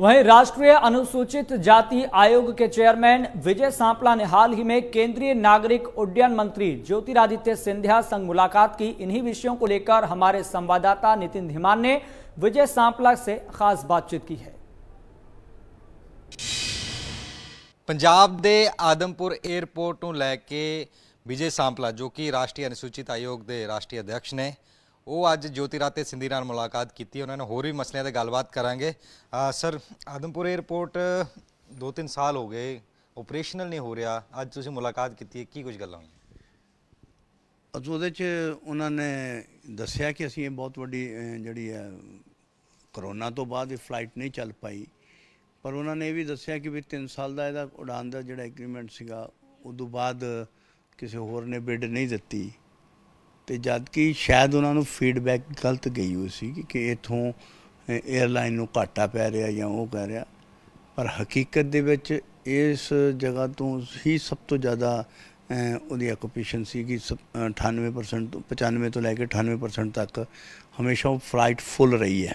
वहीं राष्ट्रीय अनुसूचित जाति आयोग के चेयरमैन विजय सांपला ने हाल ही में केंद्रीय नागरिक उड्डयन मंत्री ज्योतिरादित्य सिंधिया संग मुलाकात की इन्हीं विषयों को लेकर हमारे संवाददाता नितिन धीमान ने विजय सांपला से खास बातचीत की है पंजाब दे आदमपुर एयरपोर्ट ਤੋਂ विजय सांपला जो ਸਾਂਪਲਾ राष्ट्रीय अनुसूचित आयोग के राष्ट्रीय अध्यक्ष ने ਉਹ ਅੱਜ ਜੋਤੀ ਰਾਤੇ ਸਿੰਧੀ ਨਾਲ ਮੁਲਾਕਾਤ ਕੀਤੀ ਉਹਨਾਂ ਨੇ ਹੋਰ ਵੀ ਮਸਲਿਆਂ ਤੇ ਗੱਲਬਾਤ ਕਰਾਂਗੇ ਸਰ ਆਦਮਪੁਰ 에어ਪੋਰਟ 2-3 ਸਾਲ ਹੋ ਗਏ ਆਪਰੇਸ਼ਨਲ ਨਹੀਂ ਹੋ ਰਿਹਾ ਅੱਜ ਤੁਸੀਂ ਮੁਲਾਕਾਤ ਕੀਤੀ ਕੀ ਕੁਝ ਗੱਲਾਂ ਹੋਈਆਂ ਅੱਜ ਉਹਦੇ 'ਚ ਉਹਨਾਂ ਨੇ ਦੱਸਿਆ ਕਿ ਅਸੀਂ ਇਹ ਬਹੁਤ ਵੱਡੀ ਜਿਹੜੀ ਹੈ ਕਰੋਨਾ ਤੋਂ ਬਾਅਦ ਇਹ ਫਲਾਈਟ ਨਹੀਂ ਚੱਲ ਪਾਈ ਪਰ ਉਹਨਾਂ ਨੇ ਇਹ ਵੀ ਦੱਸਿਆ ਕਿ ਵੀ 3 ਸਾਲ ਦਾ ਇਹਦਾ ਉਡਾਨ ਦਾ ਜਿਹੜਾ ਐਗਰੀਮੈਂਟ ਸੀਗਾ ਉਦੋਂ ਬਾਅਦ ਕਿਸੇ ਹੋਰ ਨੇ ਬਿਡ ਨਹੀਂ ਦਿੱਤੀ ਤੇ ਜਦ ਕਿ ਸ਼ਾਇਦ ਉਹਨਾਂ ਨੂੰ ਫੀਡਬੈਕ ਗਲਤ ਗਈ ਹੋਈ ਸੀ ਕਿ ਇਥੋਂ 에ਅਰਲਾਈਨ ਨੂੰ ਘਾਟਾ ਪੈ ਰਿਹਾ ਜਾਂ ਉਹ ਕਹਿ ਰਿਹਾ ਪਰ ਹਕੀਕਤ ਦੇ ਵਿੱਚ ਇਸ ਜਗ੍ਹਾ ਤੋਂ ਹੀ ਸਭ ਤੋਂ ਜ਼ਿਆਦਾ ਉਹਦੀ ਆਕੂਪੇਸ਼ਨ ਸੀ ਕਿ 98% ਤੋਂ 95 ਤੋਂ ਲੈ ਕੇ 98% ਤੱਕ ਹਮੇਸ਼ਾ ਉਹ ਫਲਾਈਟ ਫੁੱਲ ਰਹੀ ਹੈ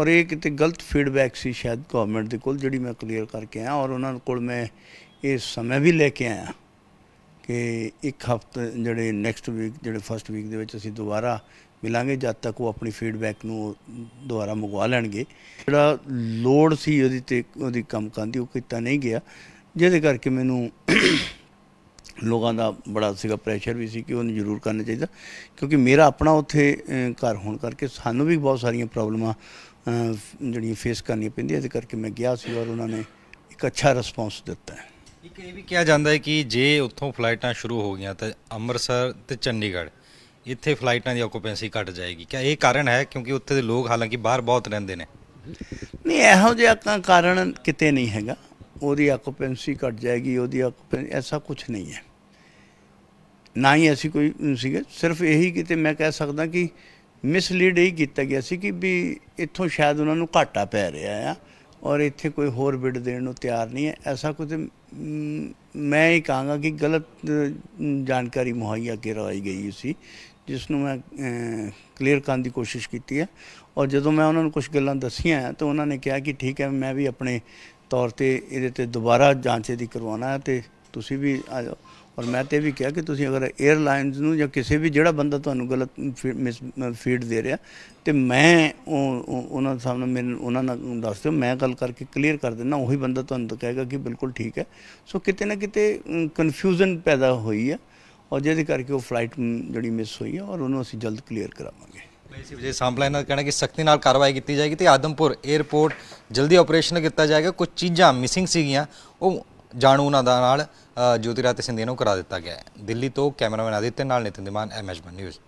ਔਰ ਇਹ ਕਿਤੇ ਗਲਤ ਫੀਡਬੈਕ ਸੀ ਸ਼ਾਇਦ ਗਵਰਨਮੈਂਟ ਦੇ ਕੋਲ ਜਿਹੜੀ ਮੈਂ ਕਲੀਅਰ ਕਰਕੇ ਆਇਆ ਔਰ ਉਹਨਾਂ ਕੋਲ ਮੈਂ ਇਹ ਸਮੇਂ ਵੀ ਲੈ ਕੇ ਆਇਆ ਕਿ ਇੱਕ ਹਫਤੇ ਜਿਹੜੇ ਨੈਕਸਟ ਵੀਕ ਜਿਹੜੇ ਫਰਸਟ ਵੀਕ ਦੇ ਵਿੱਚ ਅਸੀਂ ਦੁਬਾਰਾ ਮਿਲਾਂਗੇ ਜਦ ਤੱਕ ਉਹ ਆਪਣੀ ਫੀਡਬੈਕ ਨੂੰ ਦੁਬਾਰਾ ਮੰਗਵਾ ਲੈਣਗੇ ਜਿਹੜਾ ਲੋਡ ਸੀ ਉਹਦੀ ਤੇ ਉਹਦੀ ਕੰਮ ਕਰਦੀ ਉਹ ਕੀਤਾ ਨਹੀਂ ਗਿਆ ਜਿਹਦੇ ਕਰਕੇ ਮੈਨੂੰ ਲੋਕਾਂ ਦਾ ਬੜਾ ਸੀਗਾ ਪ੍ਰੈਸ਼ਰ ਵੀ ਸੀ ਕਿ ਉਹਨੂੰ ਜ਼ਰੂਰ ਕਰਨਾ ਚਾਹੀਦਾ ਕਿਉਂਕਿ ਮੇਰਾ ਆਪਣਾ ਉੱਥੇ ਘਰ ਹੋਣ ਕਰਕੇ ਸਾਨੂੰ ਵੀ ਬਹੁਤ ਸਾਰੀਆਂ ਪ੍ਰੋਬਲਮਾਂ ਜਿਹੜੀਆਂ ਫੇਸ ਕਰਨੀਆਂ ਪੈਂਦੀਆਂ ਇਹਦੇ ਕਰਕੇ ਮੈਂ ਗਿਆ ਸੀ ਔਰ ਉਹਨਾਂ ਨੇ ਇੱਕ ਅੱਛਾ ਰਿਸਪੌਂਸ ਦਿੱਤਾ ਹੈ ਇੱਕ ਇਹ ਵੀ ਕਿਹਾ ਜਾਂਦਾ ਹੈ ਕਿ ਜੇ ਉੱਥੋਂ ਫਲਾਈਟਾਂ ਸ਼ੁਰੂ ਹੋ ਗਈਆਂ ਤਾਂ ਅੰਮ੍ਰਿਤਸਰ ਤੇ ਚੰਡੀਗੜ੍ਹ ਇੱਥੇ ਫਲਾਈਟਾਂ ਦੀ ਆਕੂਪੈਂਸੀ ਘਟ ਜਾਏਗੀ ਕਿਆ ਇਹ ਕਾਰਨ ਹੈ ਕਿਉਂਕਿ ਉੱਥੇ ਦੇ ਲੋਕ ਹਾਲਾਂਕਿ ਬਾਹਰ ਬਹੁਤ ਰਹਿੰਦੇ ਨੇ ਨਹੀਂ ਇਹੋ ਜਿਹਾ ਤਾਂ ਕਾਰਨ ਕਿਤੇ ਨਹੀਂ ਹੈਗਾ ਉਹਦੀ ਆਕੂਪੈਂਸੀ ਘਟ ਜਾਏਗੀ ਉਹਦੀ ਆਕੂਪੈਂਸੀ ਐਸਾ ਕੁਝ ਨਹੀਂ ਹੈ ਨਾ ਹੀ ਅਸੀਂ ਕੋਈ ਸੀਗਾ ਸਿਰਫ ਇਹੀ ਕਿਤੇ ਮੈਂ ਕਹਿ ਸਕਦਾ ਕਿ ਮਿਸਲੀਡ ਹੀ ਕੀਤਾ ਗਿਆ ਸੀ ਕਿ ਵੀ ਇੱਥੋਂ ਸ਼ਾਇਦ ਉਹਨਾਂ ਨੂੰ ਘਾਟਾ ਪੈ ਰਿਹਾ ਆ ਔਰ ਇੱਥੇ ਕੋਈ ਹੋਰ ਬਿਡ ਦੇਣ ਨੂੰ ਤਿਆਰ ਨਹੀਂ ਹੈ ਐਸਾ ਕੁਝ ਮੈਂ ਹੀ ਕਹਾਂਗਾ ਕਿ ਗਲਤ ਜਾਣਕਾਰੀ ਮੁਹੱਈਆ ਕਰਾਈ ਗਈ ਸੀ ਜਿਸ ਨੂੰ ਮੈਂ ਕਲੀਅਰ ਕਰਨ ਦੀ ਕੋਸ਼ਿਸ਼ ਕੀਤੀ ਹੈ ਔਰ ਜਦੋਂ ਮੈਂ ਉਹਨਾਂ ਨੂੰ ਕੁਝ ਗੱਲਾਂ ਦੱਸੀਆਂ ਤਾਂ ਉਹਨਾਂ ਨੇ ਕਿਹਾ ਕਿ ਠੀਕ ਹੈ ਮੈਂ ਵੀ ਆਪਣੇ ਤੌਰ ਤੇ ਇਹਦੇ ਤੇ ਦੁਬਾਰਾ ਜਾਂਚੇ ਦੀ ਕਰਵਾਉਣਾ ਹੈ ਤੇ ਤੁਸੀਂ ਵੀ ਆ ਜਾਓ ਔਰ ਮੈਂ ਤੇ ਵੀ ਕਿਹਾ ਕਿ ਤੁਸੀਂ ਅਗਰ 에ਅਰਲਾਈਨਸ ਨੂੰ ਜਾਂ ਕਿਸੇ ਵੀ ਜਿਹੜਾ ਬੰਦਾ ਤੁਹਾਨੂੰ ਗਲਤ ਫੀਡ ਦੇ ਰਿਹਾ ਤੇ ਮੈਂ ਉਹਨਾਂ ਦੇ ਸਾਹਮਣੇ ਮੈਨੂੰ ਉਹਨਾਂ ਨਾਲ ਦੱਸ ਦਿਓ ਮੈਂ ਗੱਲ ਕਰਕੇ ਕਲੀਅਰ ਕਰ ਦਿੰਦਾ ਉਹੀ ਬੰਦਾ ਤੁਹਾਨੂੰ ਕਹੇਗਾ ਕਿ ਬਿਲਕੁਲ ਠੀਕ ਹੈ ਸੋ ਕਿਤੇ ਨਾ ਕਿਤੇ ਕਨਫਿਊਜ਼ਨ ਪੈਦਾ ਹੋਈ ਹੈ ਔਰ ਜਿਹਦੇ ਕਰਕੇ ਉਹ ਫਲਾਈਟ ਜਿਹੜੀ ਮਿਸ ਹੋਈ ਹੈ ਔਰ ਉਹਨੂੰ ਅਸੀਂ ਜਲਦ ਕਲੀਅਰ ਕਰਾਵਾਂਗੇ ਇਸੇ ਵਜੇ ਸਾਂਪਲਾ ਇਹਨਾਂ ਕਹਿਣਾ ਕਿ ਸਖਤੀ ਨਾਲ ਕਾਰਵਾਈ ਕੀਤੀ ਜਾਏਗੀ ਤੇ ਆਦਮਪੁਰ 에ਅਰਪੋਰਟ ਜਲਦੀ ਆਪਰੇਸ਼ਨ ਕੀਤਾ ਜਾਏਗਾ ਕੁਝ ਚੀਜ਼ਾਂ ਮਿਸਿੰਗ ਸੀਗੀਆਂ ਉਹ ਜਾਣੂ ਉਹਨਾਂ ਦਾ ਨਾਲ ਜੋਤੀ ਤੇ ਸਿੰਧਿਆ ਨੂੰ ਕਰਾ ਦਿੱਤਾ ਗਿਆ ਹੈ ਦਿੱਲੀ ਤੋਂ ਕੈਮਰਾਮੈਨ ਆਦਿੱਤ ਨਾਲ ਨਿਤਿਨ ਦਿਮਾਨ ਐਮਐਚ ਨਿਊਜ਼